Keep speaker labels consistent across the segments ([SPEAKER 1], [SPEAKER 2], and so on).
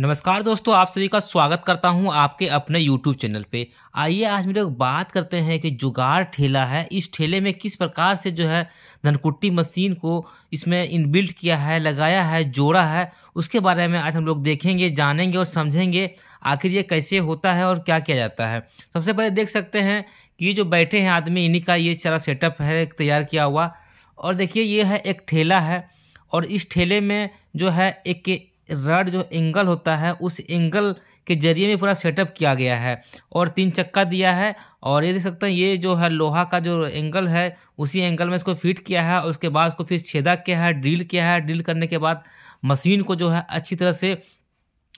[SPEAKER 1] नमस्कार दोस्तों आप सभी का स्वागत करता हूं आपके अपने YouTube चैनल पे आइए आज हम लोग बात करते हैं कि जुगाड़ ठेला है इस ठेले में किस प्रकार से जो है धनकुट्टी मशीन को इसमें इनबिल्ट किया है लगाया है जोड़ा है उसके बारे में आज हम लोग देखेंगे जानेंगे और समझेंगे आखिर ये कैसे होता है और क्या किया जाता है सबसे पहले देख सकते हैं कि जो बैठे हैं आदमी इन्हीं का ये सारा सेटअप है तैयार किया हुआ और देखिए ये है एक ठेला है और इस ठेले में जो है एक रड जो एंगल होता है उस एंगल के जरिए में पूरा सेटअप किया गया है और तीन चक्का दिया है और ये देख सकते हैं ये जो है लोहा का जो एंगल है उसी एंगल में इसको फिट किया है और उसके बाद उसको फिर छेदा किया है ड्रिल किया है ड्रिल करने के बाद मशीन को जो है अच्छी तरह से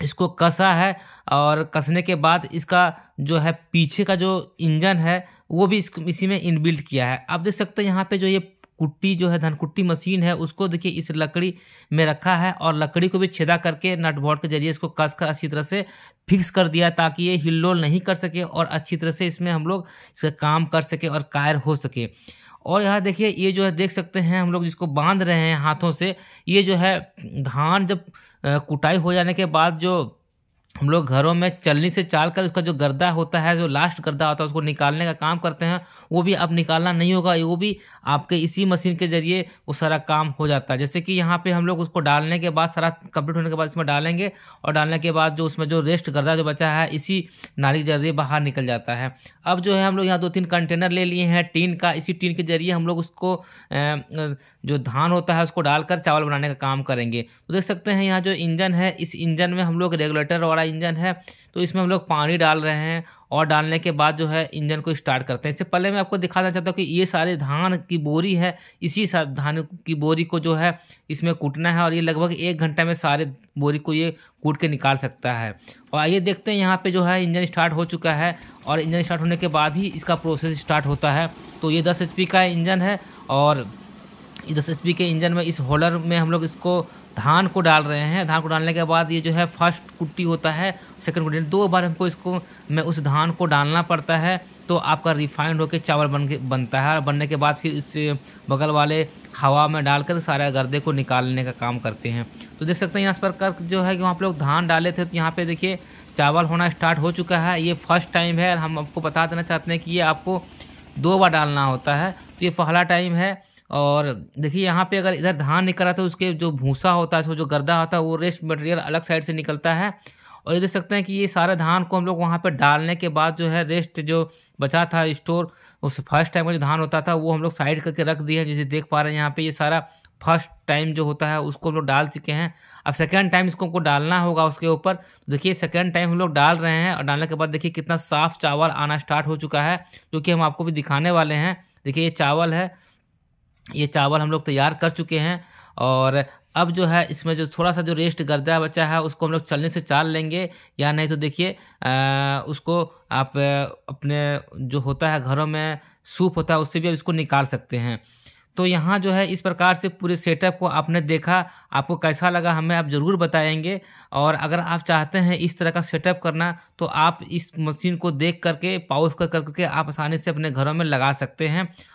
[SPEAKER 1] इसको कसा है और कसने के बाद इसका जो है पीछे का जो इंजन है वो भी इस इसी में इनबिल्ट किया है आप देख सकते हैं यहाँ पे जो ये कुट्टी जो है धनकुट्टी मशीन है उसको देखिए इस लकड़ी में रखा है और लकड़ी को भी छेदा करके नट बोर्ड के जरिए इसको कसकर अच्छी तरह से फिक्स कर दिया ताकि ये हिलोल नहीं कर सके और अच्छी तरह से इसमें हम लोग इसे काम कर सके और कायर हो सके और यहाँ देखिए ये जो है देख सकते हैं हम लोग जिसको बांध रहे हैं हाथों से ये जो है धान जब कुटाई हो जाने के बाद जो हम लोग घरों में चलनी से चाल कर उसका जो गर्दा होता है जो लास्ट गर्दा होता है उसको निकालने का काम करते हैं वो भी अब निकालना नहीं होगा वो भी आपके इसी मशीन के जरिए वो सारा काम हो जाता है जैसे कि यहाँ पे हम लोग उसको डालने के बाद सारा कंप्लीट होने के बाद इसमें डालेंगे और डालने के बाद जो उसमें जो रेस्ट गर्दा जो बचा है इसी नाली के जरिए बाहर निकल जाता है अब जो है हम लोग यहाँ दो तीन कंटेनर ले लिए हैं टीन का इसी टीन के जरिए हम लोग उसको जो धान होता है उसको डालकर चावल बनाने का काम करेंगे तो देख सकते हैं यहाँ जो इंजन है इस इंजन में हम लोग रेगुलेटर वाला इंजन है तो इसमें हम लोग पानी डाल रहे हैं और डालने के बाद जो है इंजन को स्टार्ट करते हैं इससे पहले मैं आपको दिखाना चाहता हूँ कि ये सारे धान की बोरी है इसी धान की बोरी को जो है इसमें कूटना है और ये लगभग एक घंटा में सारे बोरी को ये कूट के निकाल सकता है और आइए देखते हैं यहाँ पे जो है इंजन स्टार्ट हो चुका है और इंजन स्टार्ट होने के बाद ही इसका प्रोसेस स्टार्ट होता है तो ये दस एच का इंजन है और दस एच के इंजन में इस होलर में हम लोग इसको धान को डाल रहे हैं धान को डालने के बाद ये जो है फर्स्ट कुट्टी होता है सेकंड कुट्टी दो बार हमको इसको में उस धान को डालना पड़ता है तो आपका रिफाइंड होकर चावल बन के बनता है और बनने के बाद फिर इस बगल वाले हवा में डालकर सारे गर्दे को निकालने का काम करते हैं तो देख सकते हैं यहाँ पर कर जो है कि वहाँ पर लोग धान डाले थे तो यहाँ पर देखिए चावल होना स्टार्ट हो चुका है ये फर्स्ट टाइम है हम आपको बता देना चाहते हैं कि ये आपको दो बार डालना होता है तो ये पहला टाइम है और देखिए यहाँ पे अगर इधर धान निकल रहा था उसके जो भूसा होता है उसको जो गर्दा होता है वो रेस्ट मटेरियल अलग साइड से निकलता है और ये देख सकते हैं कि ये सारा धान को हम लोग वहाँ पर डालने के बाद जो है रेस्ट जो बचा था स्टोर उस फर्स्ट टाइम का जो धान होता था वो हम लोग साइड करके रख दिए हैं जिसे देख पा रहे हैं यहाँ पर ये सारा फर्स्ट टाइम जो होता है उसको हम लोग डाल चुके हैं अब सेकेंड टाइम इसको हमको डालना होगा उसके ऊपर तो देखिए सेकेंड टाइम हम लोग डाल रहे हैं और डालने के बाद देखिए कितना साफ चावल आना स्टार्ट हो चुका है जो कि हम आपको भी दिखाने वाले हैं देखिए ये चावल है ये चावल हम लोग तैयार कर चुके हैं और अब जो है इसमें जो थोड़ा सा जो रेस्ट गर्दा बचा है उसको हम लोग चलने से चाल लेंगे या नहीं तो देखिए उसको आप अपने जो होता है घरों में सूप होता है उससे भी आप इसको निकाल सकते हैं तो यहाँ जो है इस प्रकार से पूरे सेटअप को आपने देखा आपको कैसा लगा हमें आप ज़रूर बताएंगे और अगर आप चाहते हैं इस तरह का सेटअप करना तो आप इस मशीन को देख करके पाउस कर करके आप आसानी से अपने घरों में लगा सकते हैं